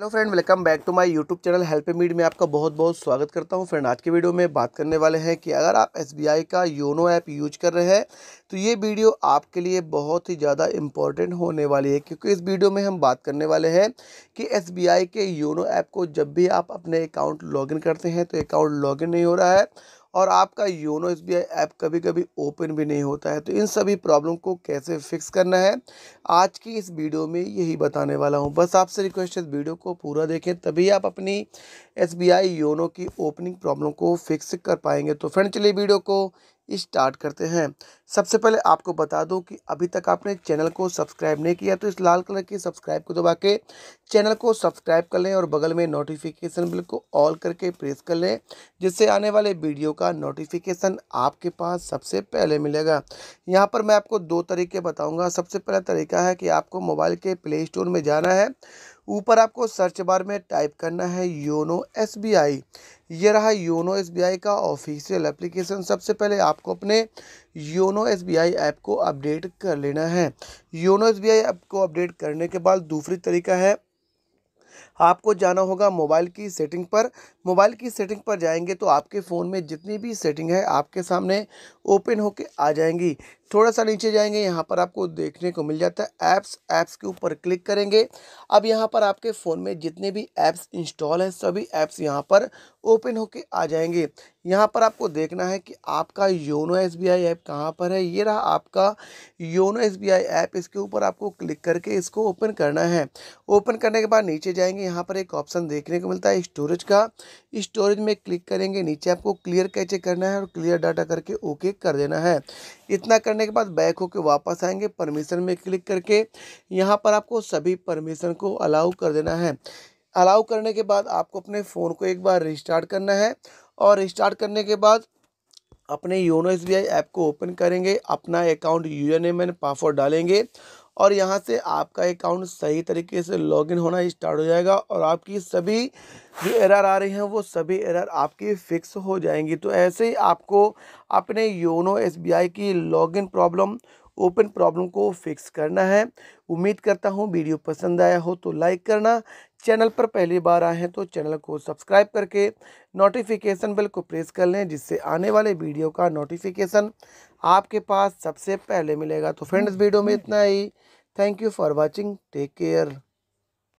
Hello friend welcome back to my YouTube channel help मीड में आपका बहुत बहुत स्वागत करता हूं फ्रेंड आज के वीडियो में बात करने वाले हैं कि अगर आप एसबीआई का योनो ऐप यूज कर रहे हैं तो ये वीडियो आपके लिए बहुत ही ज़्यादा इम्पॉर्टेंट होने वाली है क्योंकि इस वीडियो में हम बात करने वाले हैं कि एस के योनो ऐप को जब भी आप अपने अकाउंट लॉगिन करते हैं तो अकाउंट लॉगिन नहीं हो रहा है और आपका योनो एस ऐप कभी कभी ओपन भी नहीं होता है तो इन सभी प्रॉब्लम को कैसे फिक्स करना है आज की इस वीडियो में यही बताने वाला हूँ बस आपसे रिक्वेस्ट है इस वीडियो को पूरा देखें तभी आप अपनी एस योनो की ओपनिंग प्रॉब्लम को फिक्स कर पाएंगे तो फ्रेंड चलिए वीडियो को स्टार्ट करते हैं सबसे पहले आपको बता दूं कि अभी तक आपने चैनल को सब्सक्राइब नहीं किया तो इस लाल कलर की सब्सक्राइब को दबा के चैनल को सब्सक्राइब कर लें और बगल में नोटिफिकेशन बिल को ऑल करके प्रेस कर लें जिससे आने वाले वीडियो का नोटिफिकेशन आपके पास सबसे पहले मिलेगा यहाँ पर मैं आपको दो तरीके बताऊँगा सबसे पहला तरीका है कि आपको मोबाइल के प्ले स्टोर में जाना है ऊपर आपको सर्च बार में टाइप करना है योनो एस बी आई ये रहा योनो एस बी आई का ऑफिशियल एप्लीकेशन सबसे पहले आपको अपने YONO S B I app को अपडेट कर लेना है YONO S B I app को अपडेट करने के बाद दूसरी तरीका है आपको जाना होगा मोबाइल की सेटिंग पर मोबाइल की सेटिंग पर जाएंगे तो आपके फ़ोन में जितनी भी सेटिंग है आपके सामने ओपन होके आ जाएंगी थोड़ा सा नीचे जाएंगे यहाँ पर आपको देखने को मिल जाता है ऐप्स ऐप्स के ऊपर क्लिक करेंगे अब यहाँ पर आपके फ़ोन में जितने भी ऐप्स इंस्टॉल हैं सभी ऐप्स यहाँ पर ओपन होके आ जाएंगे यहाँ पर आपको देखना है कि आपका YONO S B I app कहाँ पर है ये रहा आपका YONO S B I app इसके ऊपर आपको क्लिक करके इसको ओपन करना है ओपन करने के बाद नीचे जाएंगे यहाँ पर एक ऑप्शन देखने को मिलता है स्टोरेज का स्टोरेज में क्लिक करेंगे नीचे आपको क्लियर कैचे करना है और क्लियर डाटा करके ओके कर देना है इतना करने के बाद बैक होकर वापस आएंगे परमिशन में क्लिक करके यहाँ पर आपको सभी परमिशन को अलाउ कर देना है अलाउ करने के बाद आपको अपने फ़ोन को एक बार रिस्टार्ट करना है और रिस्टार्ट करने के बाद अपने योनो एस ऐप को ओपन करेंगे अपना account user name and password डालेंगे और यहाँ से आपका अकाउंट सही तरीके से लॉगिन होना स्टार्ट हो जाएगा और आपकी सभी जो एरर आ रही हैं वो सभी एरर आपकी फ़िक्स हो जाएंगी तो ऐसे ही आपको अपने योनो एसबीआई की लॉगिन प्रॉब्लम ओपन प्रॉब्लम को फिक्स करना है उम्मीद करता हूँ वीडियो पसंद आया हो तो लाइक करना चैनल पर पहली बार आए हैं तो चैनल को सब्सक्राइब करके नोटिफिकेशन बेल को प्रेस कर लें जिससे आने वाले वीडियो का नोटिफिकेशन आपके पास सबसे पहले मिलेगा तो फ्रेंड्स हम्म, वीडियो में हम्म। इतना ही thank you for watching take care